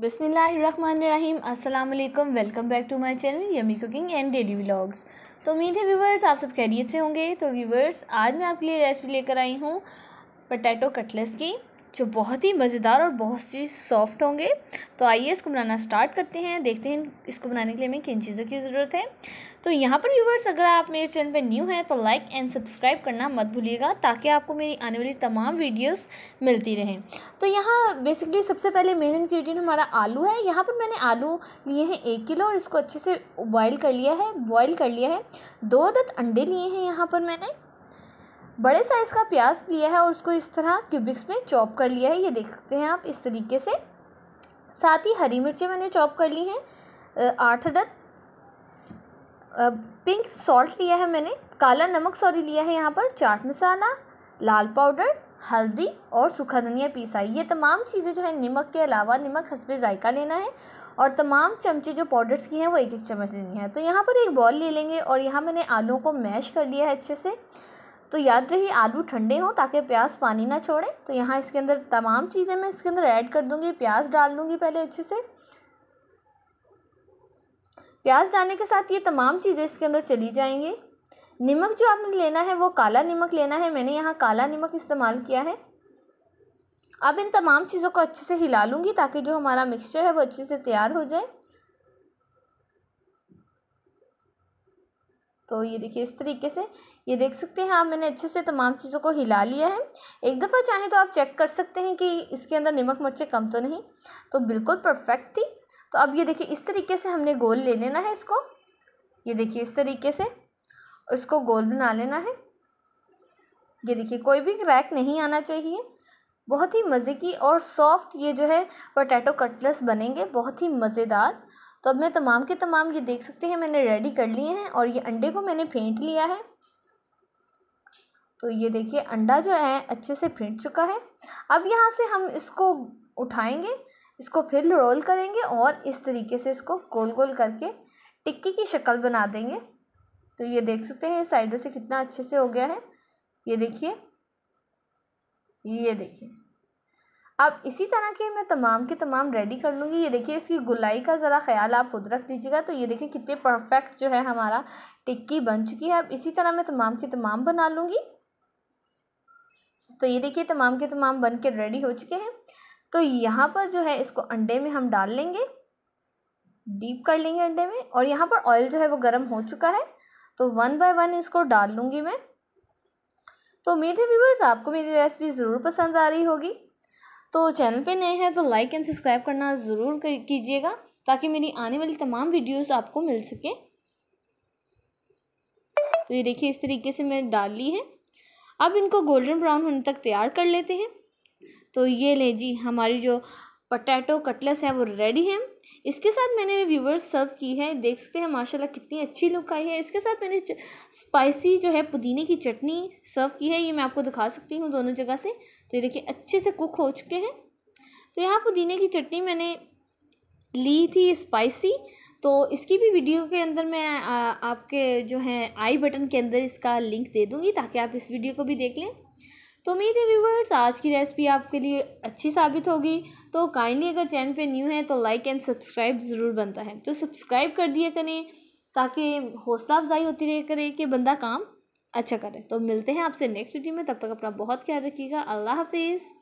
बिसमीम् अल्लाम welcome back to my channel yummy cooking and daily vlogs तो उम्मीद है व्यूवर्स आप सब खैरियत से होंगे तो व्यूवर्स आज मैं आपके लिए रेसिपी लेकर आई हूँ पटैटो कटलेस की जो बहुत ही मज़ेदार और बहुत ही सॉफ्ट होंगे तो आइए इसको बनाना स्टार्ट करते हैं देखते हैं इसको बनाने के लिए हमें किन चीज़ों की ज़रूरत है तो यहाँ पर व्यूवर्स अगर आप मेरे चैनल पर न्यू हैं तो लाइक एंड सब्सक्राइब करना मत भूलिएगा ताकि आपको मेरी आने वाली तमाम वीडियोस मिलती रहें तो यहाँ बेसिकली सबसे पहले मेन इन्ग्रीडियंट हमारा आलू है यहाँ पर मैंने आलू लिए हैं एक किलो और इसको अच्छे से बॉयल कर लिया है बॉयल कर लिया है दो दत अंडे लिए हैं यहाँ पर मैंने बड़े साइज़ का प्याज लिया है और उसको इस तरह क्यूबिक्स में चॉप कर लिया है ये देख सकते हैं आप इस तरीके से साथ ही हरी मिर्चें मैंने चॉप कर ली हैं आठ अदद पिंक सॉल्ट लिया है मैंने काला नमक सॉरी लिया है यहाँ पर चाट मसाला लाल पाउडर हल्दी और सूखा धनिया पीसा ये तमाम चीज़ें जो है नमक के अलावा नमक हंसबे जायका लेना है और तमाम चमचे जो पाउडर्स की हैं वो एक एक चम्मच लेनी है तो यहाँ पर एक बॉल ले लेंगे और यहाँ मैंने आलू को मैश कर लिया है अच्छे से तो याद रही आलू ठंडे हों ताकि प्याज पानी ना छोड़े तो यहाँ इसके अंदर तमाम चीज़ें मैं इसके अंदर ऐड कर दूँगी प्याज डाल लूँगी पहले अच्छे से प्याज डालने के साथ ये तमाम चीज़ें इसके अंदर चली जाएंगी नमक जो आपने लेना है वो काला नमक लेना है मैंने यहाँ काला नमक इस्तेमाल किया है अब इन तमाम चीज़ों को अच्छे से हिला लूँगी ताकि जो हमारा मिक्सचर है वो अच्छे से तैयार हो जाए तो ये देखिए इस तरीके से ये देख सकते हैं आप मैंने अच्छे से तमाम चीज़ों को हिला लिया है एक दफ़ा चाहें तो आप चेक कर सकते हैं कि इसके अंदर नमक मिर्चें कम तो नहीं तो बिल्कुल परफेक्ट थी तो अब ये देखिए इस तरीके से हमने गोल ले लेना है इसको ये देखिए इस तरीके से इसको गोल बना लेना है ये देखिए कोई भी क्रैक नहीं आना चाहिए बहुत ही मज़े की और सॉफ्ट ये जो है पोटैटो कटलेस बनेंगे बहुत ही मज़ेदार तो अब मैं तमाम के तमाम ये देख सकते हैं मैंने रेडी कर लिए हैं और ये अंडे को मैंने फेंट लिया है तो ये देखिए अंडा जो है अच्छे से फेंट चुका है अब यहाँ से हम इसको उठाएंगे इसको फिर रोल करेंगे और इस तरीके से इसको गोल गोल करके टिक्की की शक्ल बना देंगे तो ये देख सकते हैं साइडों से कितना अच्छे से हो गया है ये देखिए ये देखिए अब इसी तरह के मैं तमाम के तमाम रेडी कर लूँगी ये देखिए इसकी गुलाई का ज़रा ख्याल आप खुद रख लीजिएगा तो ये देखिए कितने परफेक्ट जो है हमारा टिक्की बन चुकी है अब इसी तरह मैं तमाम के तमाम बना लूँगी तो ये देखिए तमाम के तमाम बन के रेडी हो चुके हैं तो यहाँ पर जो है इसको अंडे में हम डाल लेंगे डीप कर लेंगे अंडे में और यहाँ पर ऑयल जो है वो गर्म हो चुका है तो वन बाय वन इसको डाल लूँगी मैं तो उम्मीद है व्यूवर्स आपको मेरी रेसिपी ज़रूर पसंद आ रही होगी तो चैनल पे नए हैं तो लाइक एंड सब्सक्राइब करना ज़रूर कीजिएगा ताकि मेरी आने वाली तमाम वीडियोस आपको मिल सकें तो ये देखिए इस तरीके से मैंने डाल ली है अब इनको गोल्डन ब्राउन होने तक तैयार कर लेते हैं तो ये ले जी हमारी जो पटैटो कटलेस है वो रेडी है इसके साथ मैंने व्यूवर्स सर्व की है देख सकते हैं माशाल्लाह कितनी अच्छी लुक आई है इसके साथ मैंने स्पाइसी जो है पुदीने की चटनी सर्व की है ये मैं आपको दिखा सकती हूँ दोनों जगह से तो ये देखिए अच्छे से कुक हो चुके हैं तो यहाँ पुदीने की चटनी मैंने ली थी स्पाइसी तो इसकी भी वीडियो के अंदर मैं आ, आपके जो है आई बटन के अंदर इसका लिंक दे दूँगी ताकि आप इस वीडियो को भी देख लें तो उम्मीद है व्यूवर्स आज की रेसिपी आपके लिए अच्छी साबित होगी तो काइंडली अगर चैनल पे न्यू है तो लाइक एंड सब्सक्राइब ज़रूर बनता है तो सब्सक्राइब कर दिया करें ताकि हौसला अफजाई होती रहे करें कि बंदा काम अच्छा करे तो मिलते हैं आपसे नेक्स्ट वीडियो में तब तक अपना बहुत ख्याल रखिएगा अल्लाह हाफिज़